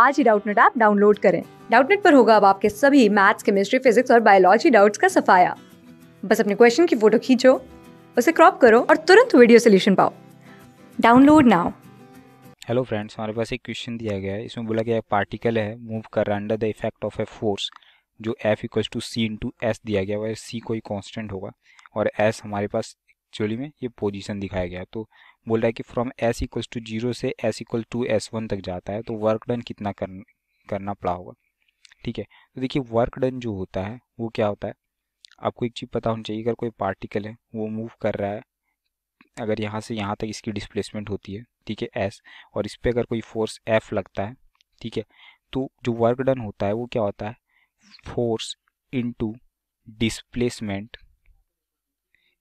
आज ही Doubtnut app download करें डाउटनेट पर होगा अब आपके सभी मैथ्स केमिस्ट्री फिजिक्स और बायोलॉजी डाउट्स का सफाया बस अपने क्वेश्चन की फोटो खींचो उसे क्रॉप करो और तुरंत वीडियो सोल्यूशन पाओ डाउनलोड नाउ हेलो फ्रेंड्स हमारे पास एक क्वेश्चन दिया गया है इसमें बोला गया पार्टिकल है मूव कर रहा under the effect of a force जो F equals to C into S दिया गया हुआ है सी कोई कांस्टेंट होगा और एस हमारे पास एक्चुअली में ये पोजीशन दिखाया गया है तो बोल रहा है कि from S equal to zero से S equal to S one तक जाता है तो वर्क डन कितना कर, करना पड़ा होगा ठीक है तो देखिए वर्क डन जो होता है वो क्या होता है आपको एक चीज़ पता होनी चाहिए अगर कोई पार्टिकल है वो मूव कर रहा है अगर यहाँ से यहाँ तक इसकी डिस्प्लेसमेंट होती है ठीक है एस और इस पर अगर कोई फोर्स एफ लगता है ठीक है तो जो वर्क डन होता है वो क्या होता है force to displacement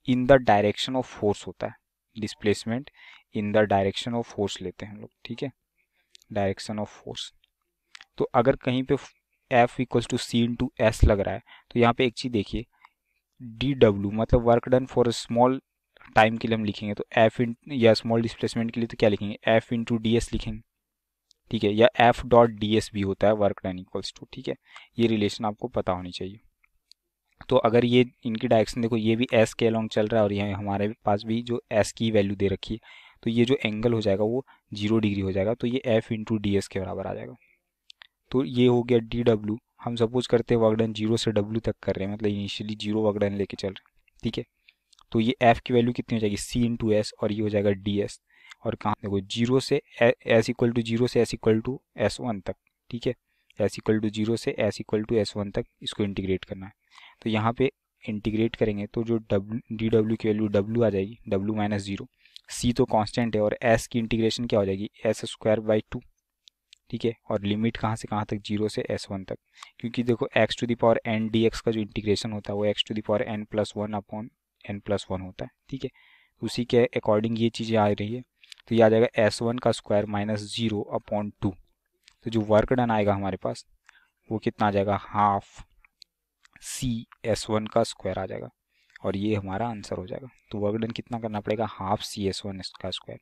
in the direction of force होता है displacement in the direction of force लेते हैं हम लोग ठीक है डायरेक्शन ऑफ फोर्स तो अगर कहीं पे F equals to C into S लग रहा है तो यहाँ पे एक चीज़ देखिए डी डब्ल्यू मतलब work done for small time के लिए हम लिखेंगे तो एफ इन या स्मॉल डिस्प्लेसमेंट के लिए तो क्या लिखेंगे एफ टू डी एस लिखेंगे ठीक है या एफ डॉट डी एस भी होता है वर्क डन इक्वल्स टू ठीक है ये रिलेशन आपको पता होनी चाहिए तो अगर ये इनकी डायरेक्शन देखो ये भी एस के अलॉन्ग चल रहा है और ये हमारे पास भी जो एस की वैल्यू दे रखी है तो ये जो एंगल हो जाएगा वो जीरो डिग्री हो जाएगा तो ये एफ इंटू डी एस के बराबर आ जाएगा तो ये हो गया डी डब्ल्यू हम सपोज करते हैं वर्कडन जीरो से डब्ल्यू तक कर रहे हैं मतलब इनिशियली जीरो वर्कडन लेके चल रहे हैं ठीक है तो ये एफ की वैल्यू कितनी हो जाएगी सी इंटू एस और ये हो जाएगा डी एस और कहाँ देखो जीरो से एस इक्वल टू जीरो से S equal to S one तक ठीक है एस इक्वल टू जीरो से S equal to S one तक इसको इंटीग्रेट करना है तो यहाँ पे इंटीग्रेट करेंगे तो जो डब्ल्यू डी डब्ल्यू की वैल्यू डब्ल्यू आ जाएगी डब्ल्यू माइनस जीरो सी तो कांस्टेंट है और एस की इंटीग्रेशन क्या हो जाएगी एस स्क्वायर बाई टू ठीक है और लिमिट कहाँ से कहाँ तक जीरो से एस वन तक क्योंकि देखो X to the power N D X का जो इंटीग्रेशन होता है वो X to the power N plus one upon N plus one होता है ठीक है उसी के अकॉर्डिंग ये चीज़ें आ रही है तो ये आ जाएगा एस वन का square minus zero upon two तो जो वर्क डन आएगा हमारे पास वो कितना आ जाएगा हाफ सी एस वन का स्क्वायर आ जाएगा और ये हमारा आंसर हो जाएगा तो वर्क डन कितना करना पड़ेगा हाफ सी एस वन का स्क्वायर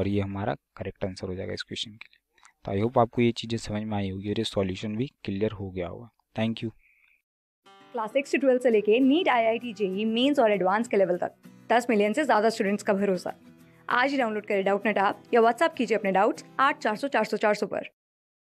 और ये हमारा करेक्ट आंसर हो जाएगा इस क्वेश्चन के लिए तो आई होप आपको ये चीज़ें समझ में आई होगी और ये सॉल्यूशन भी क्लियर हो गया होगा थैंक यू क्लास सिक्स से ट्वेल्थ से लेके NEET I I T JEE mains और एडवांस के लेवल तक दस मिलियन से ज़्यादा स्टूडेंट्स का भरोसा आज ही डाउनलोड करें डाउट नेट आप या व्हाट्सअप कीजिए अपने डाउट्स आठ चार सौ चार सौ चार सौ पर